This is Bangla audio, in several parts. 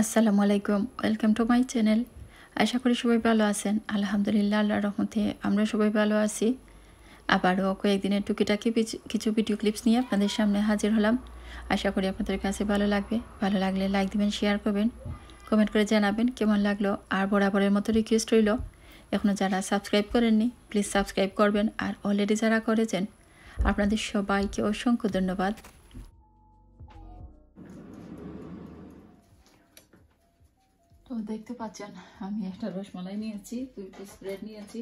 আসসালামু আলাইকুম ওয়েলকাম টু মাই চ্যানেল আশা করি সবাই ভালো আছেন আলহামদুলিল্লাহ আল্লাহ রহমতে আমরা সবাই ভালো আছি আবারও কয়েকদিনের টুকিটাকি কিছু ভিডিও ক্লিপস নিয়ে আপনাদের সামনে হাজির হলাম আশা করি আপনাদের কাছে ভালো লাগবে ভালো লাগলে লাইক দেবেন শেয়ার করবেন কমেন্ট করে জানাবেন কেমন লাগলো আর বরাবরের মতো রিকোয়েস্ট রইল এখনও যারা সাবস্ক্রাইব করেননি প্লিজ সাবস্ক্রাইব করবেন আর অলরেডি যারা করেছেন আপনাদের সবাইকে অসংখ্য ধন্যবাদ তো দেখতে পাচ্ছেন আমি একটা রসমালাই নিয়েছি দুই পিস ব্রেড নিয়েছি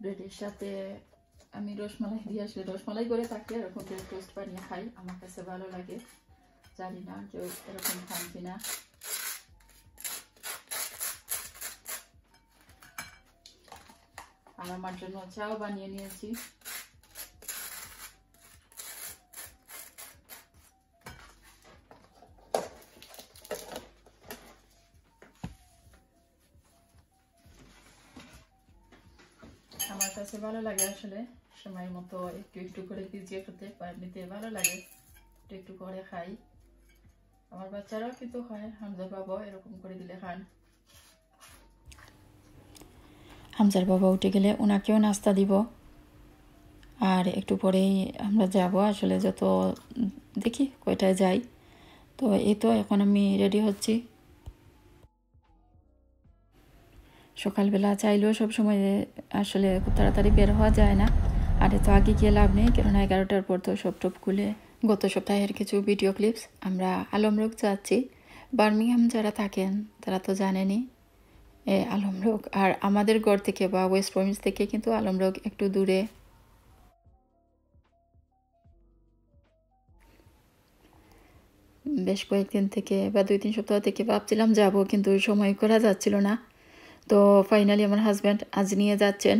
ব্রেডের সাথে আমি রসমালাই দিয়ে আসলে রসমালাই করে থাকি এরকম ব্রেড টোস্ট বানিয়ে খাই আমার কাছে ভালো লাগে জানি না কেউ এরকম খান কিনা আর আমার জন্য চাও বানিয়ে নিয়েছি ভালো লাগে আসলে সময় মতো একটু একটু করে ভিজিয়ে খেতে এমনিতে ভালো লাগে একটু একটু করে খাই আমার বাচ্চারাও কিন্তু খায় হামজার বাবা এরকম করে দিলে খান হামজার বাবা উঠে গেলে ওনাকেও নাস্তা দিব আর একটু পরেই আমরা যাব আসলে যত দেখি কয়টায় যাই তো এই তো এখন আমি রেডি হচ্ছি সকালবেলা চাইলেও সব সময় আসলে খুব তাড়াতাড়ি বের হওয়া যায় না আর তো আগে গিয়ে লাভ নেই কেননা এগারোটার পর তো সব টপ খুলে গত সপ্তাহের কিছু ভিডিও ক্লিপস আমরা আলমরোগ যাচ্ছি বার্মিংহাম যারা থাকেন তারা তো জানেনই এ আলমরোগ আর আমাদের গড় থেকে বা ওয়েস্ট প্রভিন্স থেকে কিন্তু আলমরোগ একটু দূরে বেশ কয়েকদিন থেকে বা দুই তিন সপ্তাহ থেকে ভাবছিলাম যাব কিন্তু সময় করা যাচ্ছিল না তো ফাইনালি আমার হাজব্যান্ড আজ নিয়ে যাচ্ছেন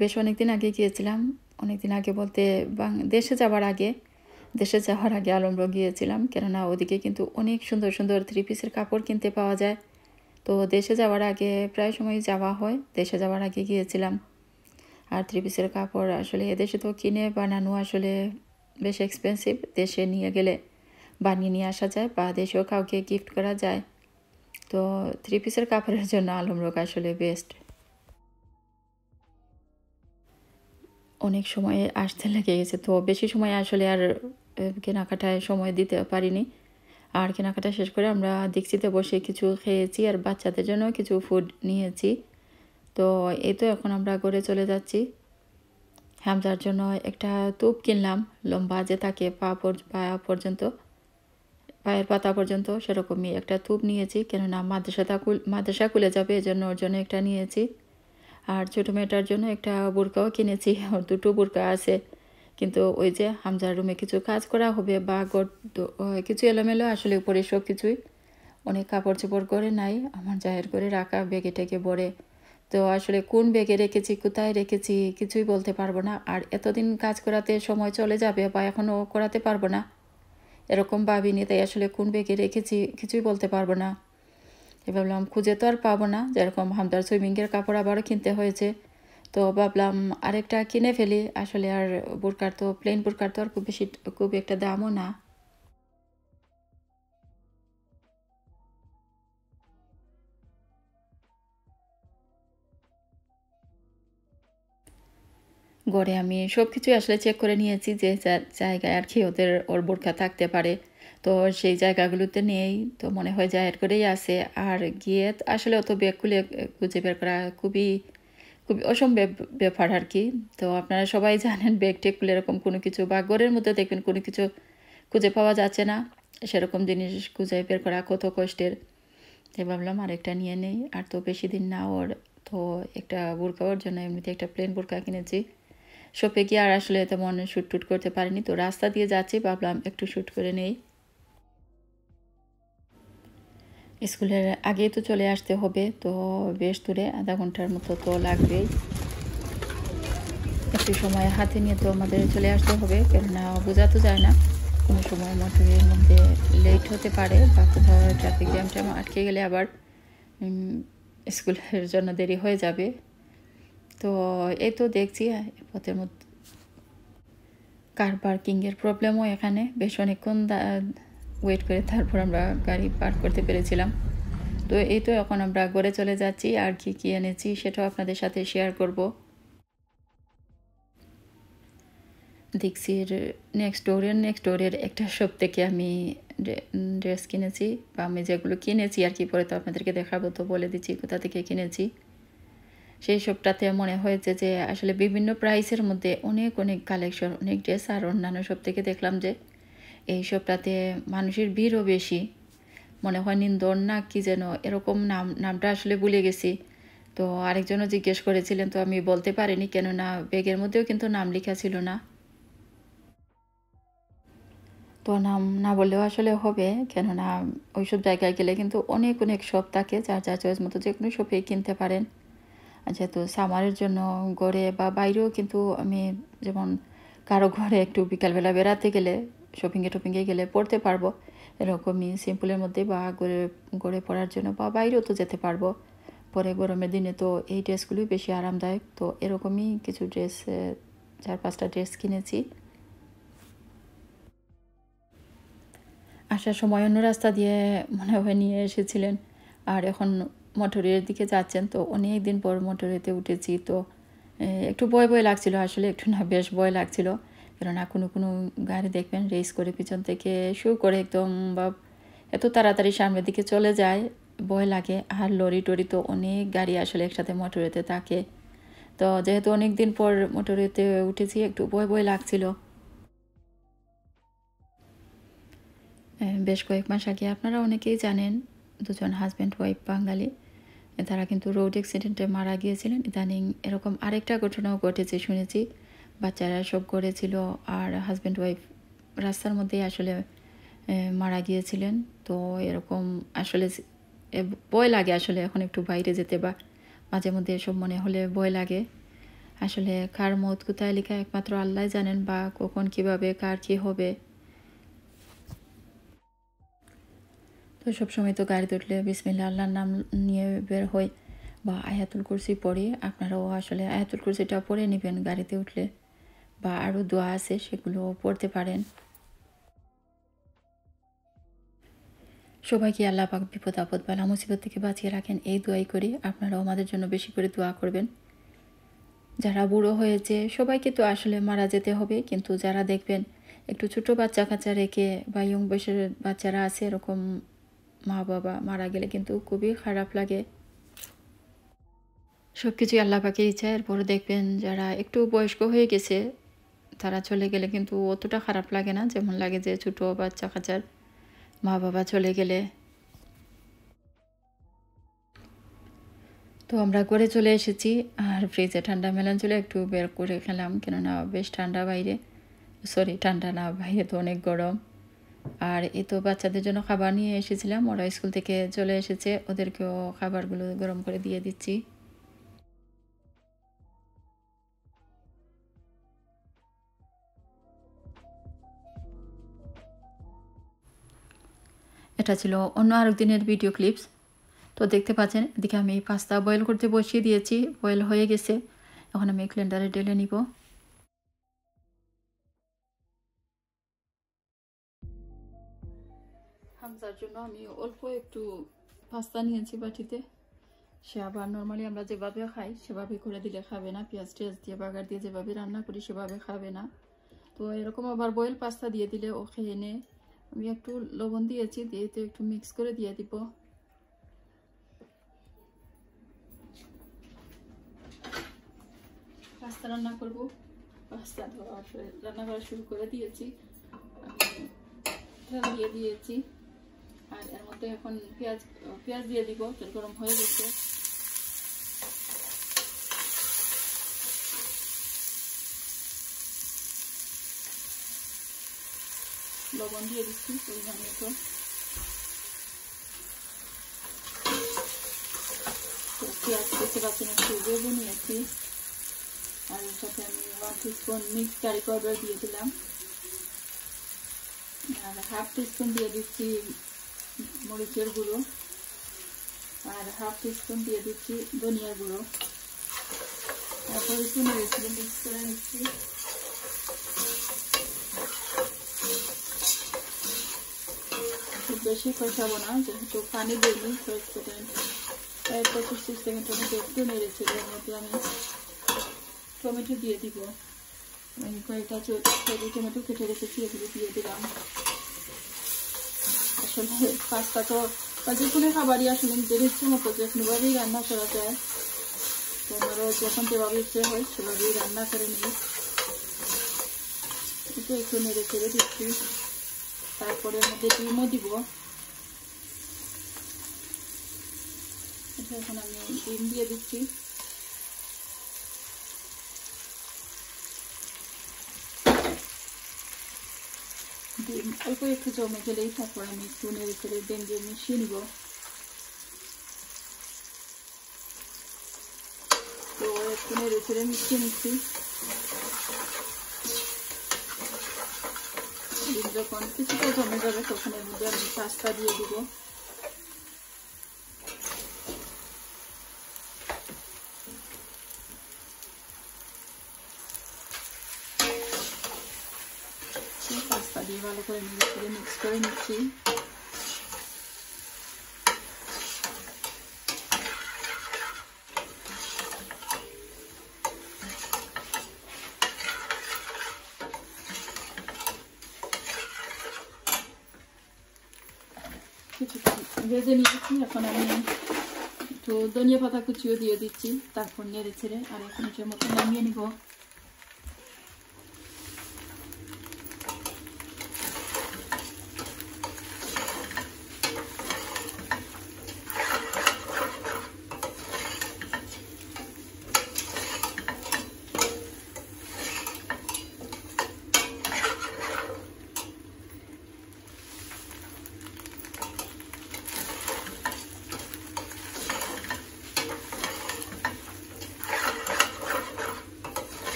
বেশ অনেক দিন আগে গিয়েছিলাম অনেক দিন আগে বলতে দেশে যাওয়ার আগে দেশে যাওয়ার আগে আলমরো গিয়েছিলাম কেননা ওদিকে কিন্তু অনেক সুন্দর সুন্দর থ্রি পিসের কাপড় কিনতে পাওয়া যায় তো দেশে যাওয়ার আগে প্রায় সময় যাওয়া হয় দেশে যাওয়ার আগে গিয়েছিলাম আর থ্রি পিসের কাপড় আসলে এদেশে তো কিনে বানানো আসলে বেশ এক্সপেন্সিভ দেশে নিয়ে গেলে বানিয়ে নিয়ে আসা যায় বা দেশেও কাউকে গিফট করা যায় তো থ্রি পিসের কাপড়ের জন্য রোগ আসলে বেস্ট অনেক সময় আসতে লেগে গেছে তো বেশি সময় আসলে আর কেনাকাটায় সময় দিতে পারিনি আর কেনাকাটা শেষ করে আমরা দীক্ষিতে বসে কিছু খেয়েছি আর বাচ্চাদের জন্য কিছু ফুড নিয়েছি তো এ তো এখন আমরা করে চলে যাচ্ছি হ্যামজার জন্য একটা তুপ কিনলাম লম্বা যে থাকে পা পা পর্যন্ত পায়ের পাতা পর্যন্ত সেরকমই একটা থুপ নিয়েছি কেননা মাদ্রাসাটা কুল মাদ্রাসা খুলে যাবে এজন্য ওর জন্য একটা নিয়েছি আর ছোটো মেয়েটার জন্য একটা বোরকাও কিনেছি ওর দুটো বোরকা আছে কিন্তু ওই যে হামজার রুমে কিছু কাজ করা হবে বা গড় কিছু এলোমেলো আসলে উপরে সব কিছুই অনেক কাপড় চোপড় করে নাই আমার জাহের করে রাখা ব্যাগে টেকে বড়ে তো আসলে কোন ব্যাগে রেখেছি কোথায় রেখেছি কিছুই বলতে পারবো না আর এতদিন কাজ করাতে সময় চলে যাবে বা এখনও করাতে পারবো না এরকম ভাবিনি তাই আসলে কোন ব্যাগে রেখেছি কিছুই বলতে পারবো না ভাবলাম খুঁজে তো আর পাবো না যেরকম হামদার সুইমিংয়ের কাপড় আবারও কিনতে হয়েছে তো ভাবলাম আরেকটা কিনে ফেলি আসলে আর বোরকার তো প্লেন বোরকার তো আর খুব বেশি খুব একটা দামও না গড়ে আমি সব কিছুই আসলে চেক করে নিয়েছি যে জায়গায় আর কি ওদের ওর বোরখা থাকতে পারে তো সেই জায়গাগুলোতে নেই তো মনে হয় এর করেই আছে আর গিয়ে আসলে অত ব্যাগ খুলে খুঁজে বের করা খুবই খুবই অসম্ভব ব্যাপার আর কি তো আপনারা সবাই জানেন ব্যাগ খুলে এরকম কোনো কিছু বা গড়ের মধ্যে দেখবেন কোনো কিছু খুঁজে পাওয়া যাচ্ছে না সেরকম জিনিস খুঁজে বের করা কত কষ্টের তাই ভাবলাম আর একটা নিয়ে নেই আর তো বেশি দিন না ওর তো একটা বোরকা ওর জন্য এমনিতে একটা প্লেন বোরকা কিনেছি শপে গিয়ে আর আসলে এত মনে শ্যুট টুট করতে পারিনি তো রাস্তা দিয়ে যাচ্ছি ভাবলাম একটু শ্যুট করে নেই স্কুলের আগে তো চলে আসতে হবে তো বেশ দূরে আধা ঘন্টার মতো তো লাগবেই একটু সময় হাতে নিয়ে তো আমাদের চলে আসতে হবে কেননা বোঝা তো যায় না কোনো সময় মোটরের মধ্যে লেট হতে পারে বা কোথাও ট্রাফিক জ্যাম ট্যাম আটকে গেলে আবার স্কুলের জন্য দেরি হয়ে যাবে তো এই তো দেখছি পথের মধ্যে কার পার্কিংয়ের প্রবলেমও এখানে বেশ অনেকক্ষণ ওয়েট করে তারপর আমরা গাড়ি পার্ক করতে পেরেছিলাম তো এই তো এখন আমরা গড়ে চলে যাচ্ছি আর কি কী এনেছি সেটাও আপনাদের সাথে শেয়ার করব দিক্সির নেক্সট ডোরের নেক্সট ডোরের একটা শপ থেকে আমি ড্রেস কিনেছি বা আমি যেগুলো কিনেছি আর কি পরে তো আপনাদেরকে দেখাবো তো বলে দিচ্ছি কোথা থেকে কিনেছি সেই সবটাতে মনে হয়েছে যে আসলে বিভিন্ন প্রাইসের মধ্যে অনেক অনেক কালেকশন অনেক ড্রেস আর অন্যান্য সব থেকে দেখলাম যে এই সবটাতে মানুষের ভিড়ও বেশি মনে হয় নিন্দন না কি যেন এরকম নাম নামটা আসলে ভুলে গেছি তো আরেকজনও জিজ্ঞেস করেছিলেন তো আমি বলতে পারিনি কেননা ব্যাগের মধ্যেও কিন্তু নাম লেখা ছিল না তো নাম না বললেও আসলে হবে কেননা ওইসব জায়গায় গেলে কিন্তু অনেক অনেক শপ থাকে যার যা চয়েস মতো যে কোনো শপে কিনতে পারেন যেহেতু আচ্ছা, সামারের জন্য গড়ে বা বাইরেও কিন্তু আমি যেমন কারো ঘরে একটু বিকালবেলা বেড়াতে গেলে শপিংয়ে টপিংয়ে গেলে পড়তে পারবো এরকমই সিম্পলের মধ্যে বা গড়ে গড়ে পড়ার জন্য বা বাইরেও তো যেতে পারবো পরে গরমের দিনে তো এই ড্রেসগুলোই বেশি আরামদায়ক তো এরকমই কিছু ড্রেস চার পাঁচটা ড্রেস কিনেছি আসার সময় অন্য রাস্তা দিয়ে মনে হয় নিয়ে এসেছিলেন আর এখন মোটরের দিকে যাচ্ছেন তো অনেক দিন পর মোটরেতে উঠেছি তো একটু ভয় ভয় লাগছিল আসলে একটু না বেশ ভয় লাগছিল কেননা কোনো কোনো গাড়ি দেখবেন রেস করে পিছন থেকে শুরু করে একদম বা এত তাড়াতাড়ি সামনের দিকে চলে যায় ভয় লাগে আর লরি টরি তো অনেক গাড়ি আসলে একসাথে মোটরেতে থাকে তো যেহেতু অনেক দিন পর মোটরেতে উঠেছি একটু ভয় ভয় লাগছিল বেশ কয়েক মাস আগে আপনারা অনেকেই জানেন দুজন হাজব্যান্ড ওয়াইফ বাঙালি তারা কিন্তু রোড অ্যাক্সিডেন্টে মারা গিয়েছিলেন ইদানিং এরকম আরেকটা ঘটনাও ঘটেছে শুনেছি বাচ্চারা সব করেছিল আর হাজব্যান্ড ওয়াইফ রাস্তার মধ্যেই আসলে মারা গিয়েছিলেন তো এরকম আসলে ভয় লাগে আসলে এখন একটু বাইরে যেতে বা মাঝে মধ্যে এসব মনে হলে ভয় লাগে আসলে কার মত কোথায় লেখা একমাত্র আল্লাহ জানেন বা কখন কিভাবে কার কি হবে সবসময় তো গাড়িতে উঠলে বিসমিল্লা আল্লাহর নাম নিয়ে বের হই বা আয়াতুল কুরসি পড়ি আপনারাও আসলে আয়াতুল কুরসিটা পড়ে নেবেন গাড়িতে উঠলে বা আরও দোয়া আছে সেগুলো পড়তে পারেন সবাইকে আল্লাহ পাক বিপদ আপদ বালা মুসিবত থেকে বাঁচিয়ে রাখেন এই দোয়াই করি আপনারাও আমাদের জন্য বেশি করে দোয়া করবেন যারা বুড়ো হয়েছে সবাইকে তো আসলে মারা যেতে হবে কিন্তু যারা দেখবেন একটু ছোট বাচ্চা কাচ্চা রেখে বা ইয়ং বয়সের বাচ্চারা আছে এরকম মা বাবা মারা গেলে কিন্তু খুবই খারাপ লাগে সব কিছুই আল্লাহ পাকে ইচ্ছা এরপরে দেখবেন যারা একটু বয়স্ক হয়ে গেছে তারা চলে গেলে কিন্তু অতটা খারাপ লাগে না যেমন লাগে যে ছোটো বাচ্চা কাচার মা বাবা চলে গেলে তো আমরা করে চলে এসেছি আর ফ্রিজে ঠান্ডা মেলান চলে একটু বের করে খেলাম কেননা বেশ ঠান্ডা বাইরে সরি ঠান্ডা না বাইরে তো অনেক গরম আর এই তো বাচ্চাদের জন্য খাবার নিয়ে এসেছিলাম ওরা স্কুল থেকে চলে এসেছে ওদেরকেও খাবারগুলো গরম করে দিয়ে দিচ্ছি এটা ছিল অন্য আরেক দিনের ভিডিও ক্লিপস তো দেখতে পাচ্ছেন এদিকে আমি পাস্তা বয়েল করতে বসিয়ে দিয়েছি বয়েল হয়ে গেছে এখন আমি ক্লেন্ডারে ঢেলে নিব তার জন্য আমি অল্প একটু পাস্তা নিয়েছি বাটিতে সে আবার নর্মালি আমরা যেভাবে খাই সেভাবে করে দিলে খাবে না পেঁয়াজ টিয়াজ দিয়ে বাগার দিয়ে যেভাবে রান্না করি সেভাবে খাবে না তো এরকম আবার বয়েল পাস্তা দিয়ে দিলে ও খেয়ে নে আমি একটু লবণ দিয়েছি দিয়ে তো একটু মিক্স করে দিয়ে দিব পাস্তা রান্না করব পাস্তা ধোয়া রান্না করা শুরু করে দিয়েছি দিয়ে দিয়েছি আর এর মধ্যে এখন পেঁয়াজ পেঁয়াজ দিয়ে দিব তেল গরম হয়ে গেছে লবণ দিয়ে দিচ্ছি পরিমাণ মতো পেঁয়াজ কেটে বাকি একটু বেগুন নিয়েছি আর সাথে আমি one teaspoon mix curry powder দিয়ে দিলাম আর হাফ টিস্পুন দিয়ে দিচ্ছি মরিচের গুঁড়ো আর হাফ টিস্পুন দিয়ে দিচ্ছি ধনিয়ার গুঁড়ো তারপর একটু মরিচগুলো মিক্স করে নিচ্ছি বেশি কষাবো না যেহেতু পানি দিইনি কয়েক পঁচিশ ত্রিশ সেকেন্ডের টমেটো একটু নেড়েছি এর মধ্যে আমি টমেটো দিয়ে দিব আমি কয়েকটা টমেটো কেটে রেখেছি এগুলো দিয়ে দিলাম আসলে পাস্তা তো বা যে কোনো খাবারই আসলে নিজের ইচ্ছে মতো যে কোনোভাবেই রান্না করা যায় তো আমারও যখন যেভাবে ইচ্ছে হয় সেভাবেই রান্না করে নিই একটু একটু নেড়ে চেড়ে দিচ্ছি তারপরে মধ্যে ডিমও দিব এখন আমি ডিম দিয়ে দিচ্ছি অল্প একটু জমে গেলেই তারপর আমি একটু নেড়ে ফেলে বেঞ্জে মিশিয়ে নিব তো একটু নেড়ে ফেলে মিশিয়ে নিচ্ছি যখন কিছুটা জমে যাবে তখন এর মধ্যে আমি পাস্তা দিয়ে দিবো ভালো করে মিক্স করে মিক্স করে নিচ্ছি ভেজে নিয়েছি এখন আমি একটু ধনিয়া পাতা কুচিও দিয়ে দিচ্ছি তারপর নেড়ে ছেড়ে আর এখন মতো নামিয়ে নিব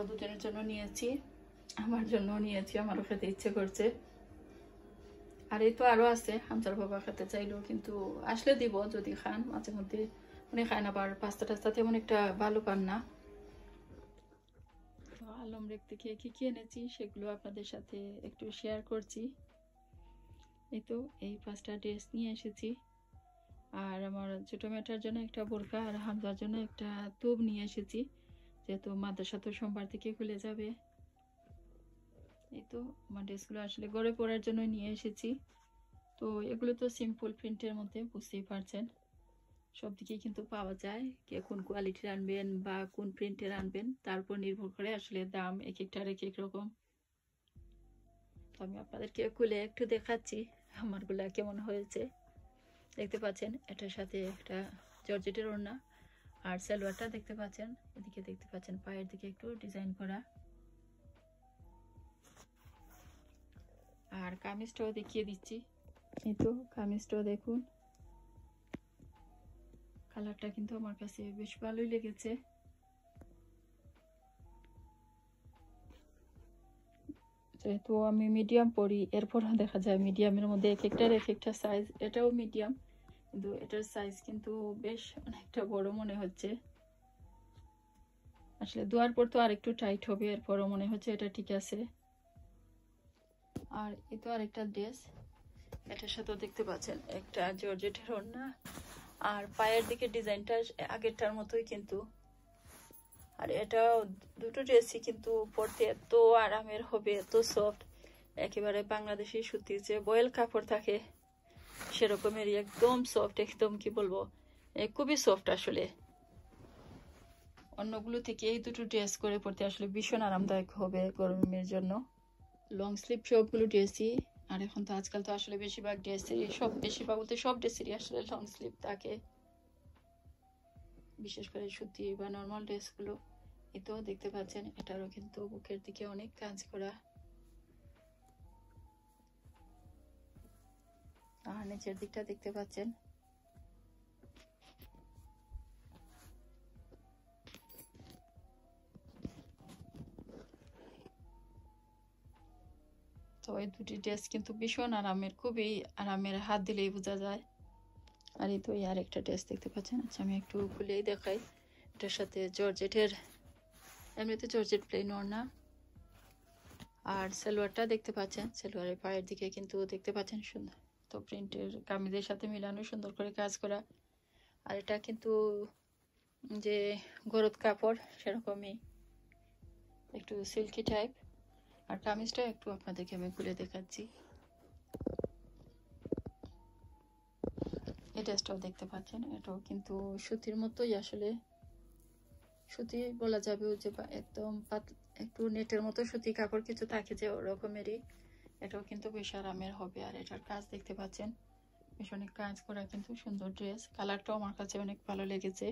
আরও দুজনের জন্য নিয়েছি আমার জন্য নিয়েছি আমারও খেতে ইচ্ছে করছে আর এই তো আরও আছে হামজার বাবা খেতে চাইলো কিন্তু আসলে দিব যদি খান মাঝে মধ্যে উনি খায় না আবার পাস্তা টাস্তা তেমন একটা ভালো পান না আলম রেখতে খেয়ে কী কী এনেছি সেগুলো আপনাদের সাথে একটু শেয়ার করছি এই তো এই পাঁচটা ড্রেস নিয়ে এসেছি আর আমার ছোটো মেয়েটার জন্য একটা বোরকা আর হামজার জন্য একটা তুব নিয়ে এসেছি যেহেতু মাদ্রাসা তো সোমবার থেকে খুলে যাবে এই তো আমার ড্রেসগুলো আসলে গড়ে পড়ার জন্য নিয়ে এসেছি তো এগুলো তো সিম্পল প্রিন্টের মধ্যে বুঝতেই পারছেন সব দিকেই কিন্তু পাওয়া যায় কে কোন কোয়ালিটির আনবেন বা কোন প্রিন্টের আনবেন তার উপর নির্ভর করে আসলে দাম এক একটার এক এক রকম তো আমি আপনাদেরকে খুলে একটু দেখাচ্ছি আমারগুলা কেমন হয়েছে দেখতে পাচ্ছেন এটার সাথে একটা জর্জেটের ওড়না আর সালোয়ারটা দেখতে পাচ্ছেন এদিকে দেখতে পাচ্ছেন পায়ের দিকে একটু ডিজাইন করা আর কামিজটাও দেখিয়ে দিচ্ছি এই তো কামিজটাও দেখুন কালারটা কিন্তু আমার কাছে বেশ ভালোই লেগেছে যেহেতু আমি মিডিয়াম পরি এরপর দেখা যায় মিডিয়ামের মধ্যে এক একটার এক একটা সাইজ এটাও মিডিয়াম কিন্তু এটার সাইজ কিন্তু বেশ অনেকটা বড় মনে হচ্ছে আসলে দুয়ার পর তো আর একটু টাইট হবে এরপরও মনে হচ্ছে এটা ঠিক আছে আর এ তো আর একটা ড্রেস এটার সাথেও দেখতে পাচ্ছেন একটা জর্জেটের ওড়না আর পায়ের দিকে ডিজাইনটা আগেরটার মতোই কিন্তু আর এটা দুটো ড্রেসই কিন্তু পরতে এত আরামের হবে এত সফট একেবারে বাংলাদেশি সুতির যে বয়েল কাপড় থাকে সেরকমের একদম সফট একদম কি বলবো খুবই সফট আসলে অন্যগুলো থেকে এই দুটো ড্রেস করে পড়তে আসলে ভীষণ আরামদায়ক হবে গরমের জন্য লং স্লিভ সবগুলো ড্রেসই আর এখন তো আজকাল তো আসলে বেশিরভাগ ড্রেসেরই সব বেশিরভাগ বলতে সব ড্রেসেরই আসলে লং স্লিভ থাকে বিশেষ করে সুতি বা নর্মাল ড্রেসগুলো এতেও দেখতে পাচ্ছেন এটারও কিন্তু বুকের দিকে অনেক কাজ করা নিচের দিকটা দেখতে পাচ্ছেন তো এই দুটি ড্রেস কিন্তু ভীষণ আরামের খুবই আরামের হাত দিলেই বোঝা যায় আর এই তো আর একটা ড্রেস দেখতে পাচ্ছেন আচ্ছা আমি একটু খুলেই দেখাই এটার সাথে জর্জেটের এমনিতে জর্জেট প্লেন ওড়না আর সালোয়ারটা দেখতে পাচ্ছেন সালোয়ারের পায়ের দিকে কিন্তু দেখতে পাচ্ছেন সুন্দর তো প্রিন্টের কামিজের সাথে মিলানো সুন্দর করে কাজ করা আর এটা কিন্তু যে গরদ কাপড় সেরকমই একটু সিল্কি টাইপ আর কামিজটা একটু আপনাদেরকে আমি খুলে দেখাচ্ছি এই ড্রেসটাও দেখতে পাচ্ছেন এটাও কিন্তু সুতির মতোই আসলে সুতি বলা যাবে যে একদম পাত একটু নেটের মতো সুতি কাপড় কিছু থাকে যে ওরকমেরই এটাও কিন্তু বেশ আরামের হবে আর এটার কাজ দেখতে পাচ্ছেন বেশ অনেক কাজ করা কিন্তু সুন্দর ড্রেস কালারটাও আমার কাছে অনেক ভালো লেগেছে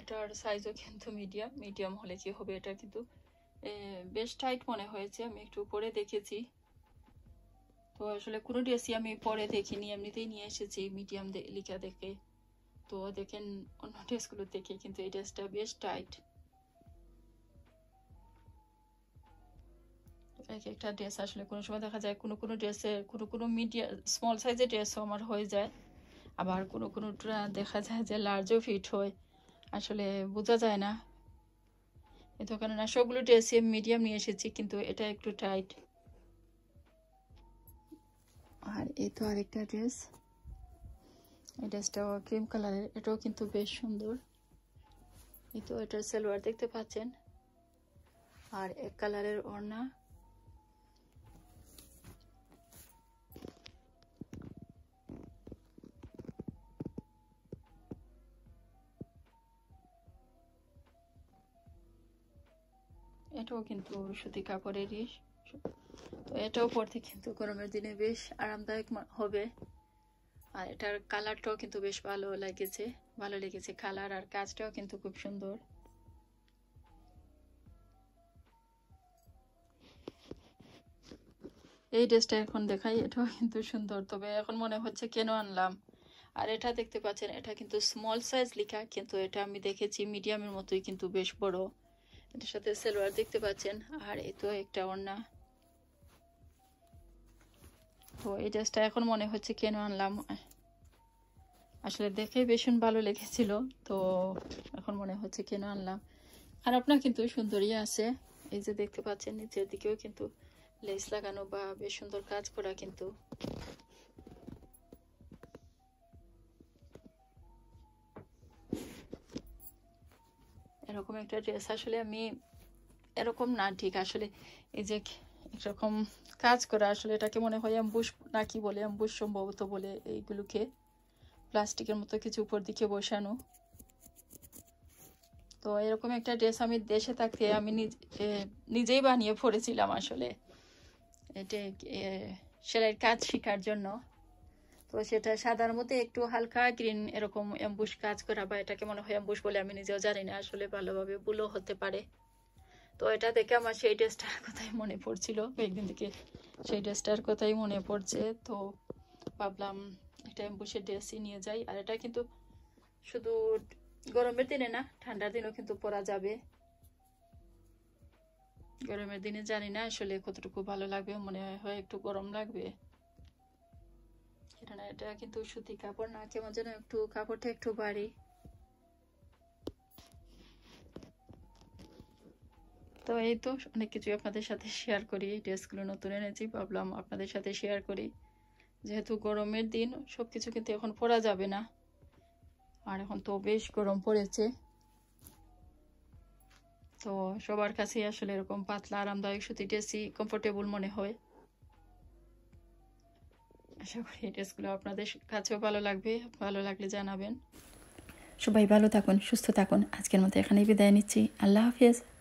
এটার সাইজও কিন্তু মিডিয়াম মিডিয়াম হলে কি হবে এটা কিন্তু বেশ টাইট মনে হয়েছে আমি একটু পরে দেখেছি তো আসলে কোনো ড্রেসই আমি পরে দেখিনি এমনিতেই নিয়ে এসেছি মিডিয়াম লিখা দেখে তো দেখেন অন্য ড্রেসগুলো দেখে কিন্তু এই ড্রেসটা বেশ টাইট এক একটা ড্রেস আসলে কোনো সময় দেখা যায় কোনো কোনো ড্রেসে কোনো কোনো মিডিয়া স্মল সাইজের ড্রেসও আমার হয়ে যায় আবার কোনো কোনোটা দেখা যায় যে লার্জও ফিট হয় আসলে বোঝা যায় না এত কেননা সবগুলো ড্রেসই মিডিয়াম নিয়ে এসেছি কিন্তু এটা একটু টাইট আর এই তো আরেকটা ড্রেস এই ড্রেসটাও ক্রিম কালারের এটাও কিন্তু বেশ সুন্দর এই তো এটার সালোয়ার দেখতে পাচ্ছেন আর এক কালারের ওড়না এটাও কিন্তু সুতি কাপড়ের ইস তো এটাও পরতে কিন্তু গরমের দিনে বেশ আরামদায়ক হবে আর এটার কালারটাও কিন্তু বেশ ভালো লেগেছে ভালো লেগেছে কালার আর কাজটাও কিন্তু খুব সুন্দর এই ড্রেসটা এখন দেখাই এটাও কিন্তু সুন্দর তবে এখন মনে হচ্ছে কেন আনলাম আর এটা দেখতে পাচ্ছেন এটা কিন্তু স্মল সাইজ লেখা কিন্তু এটা আমি দেখেছি মিডিয়ামের মতোই কিন্তু বেশ বড় এটার সাথে সেলোয়ার দেখতে পাচ্ছেন আর এ তো একটা ওড়না তো এই ড্রেসটা এখন মনে হচ্ছে কেন আনলাম আসলে দেখে ভীষণ ভালো লেগেছিল তো এখন মনে হচ্ছে কেন আনলাম আর আপনার কিন্তু সুন্দরই আছে এই যে দেখতে পাচ্ছেন নিচের দিকেও কিন্তু লেস লাগানো বা বেশ সুন্দর কাজ করা কিন্তু এরকম একটা ড্রেস আসলে আমি এরকম না ঠিক আসলে এই যে এরকম কাজ করা আসলে এটাকে মনে হয় অ্যাম্বুশ না কি বলে অ্যাম্বুশ সম্ভবত বলে এইগুলোকে প্লাস্টিকের মতো কিছু উপর দিকে বসানো তো এরকম একটা ড্রেস আমি দেশে থাকতে আমি নিজেই বানিয়ে পড়েছিলাম আসলে এটা সেলাইয়ের কাজ শেখার জন্য তো সেটা সাধারণ মতো একটু হালকা গ্রিন এরকম অ্যাম্বুশ কাজ করা বা এটাকে মনে হয় অ্যাম্বুশ বলে আমি নিজেও জানি না আসলে ভালোভাবে ভুলও হতে পারে তো এটা দেখে আমার সেই ড্রেসটার কথাই মনে পড়ছিল একদিন থেকে সেই ড্রেসটার কথাই মনে পড়ছে তো ভাবলাম একটা বসে ড্রেসই নিয়ে যাই আর এটা কিন্তু শুধু গরমের দিনে না ঠান্ডার দিনও কিন্তু পরা যাবে গরমের দিনে জানি না আসলে কতটুকু ভালো লাগবে মনে হয় একটু গরম লাগবে এটা কিন্তু সুতি কাপড় না কেমন যেন একটু কাপড়টা একটু বাড়ি তো এই তো অনেক কিছুই আপনাদের সাথে শেয়ার করি এই ড্রেসগুলো নতুন এনেছি ভাবলাম আপনাদের সাথে শেয়ার করি যেহেতু গরমের দিন সব কিছু কিন্তু এখন পরা যাবে না আর এখন তো বেশ গরম পড়েছে তো সবার কাছে আসলে এরকম পাতলা আরামদায়ক সুতি ড্রেসই কমফোর্টেবল মনে হয় আশা করি এই ড্রেসগুলো আপনাদের কাছেও ভালো লাগবে ভালো লাগলে জানাবেন সবাই ভালো থাকুন সুস্থ থাকুন আজকের মতো এখানেই বিদায় নিচ্ছি আল্লাহ হাফিজ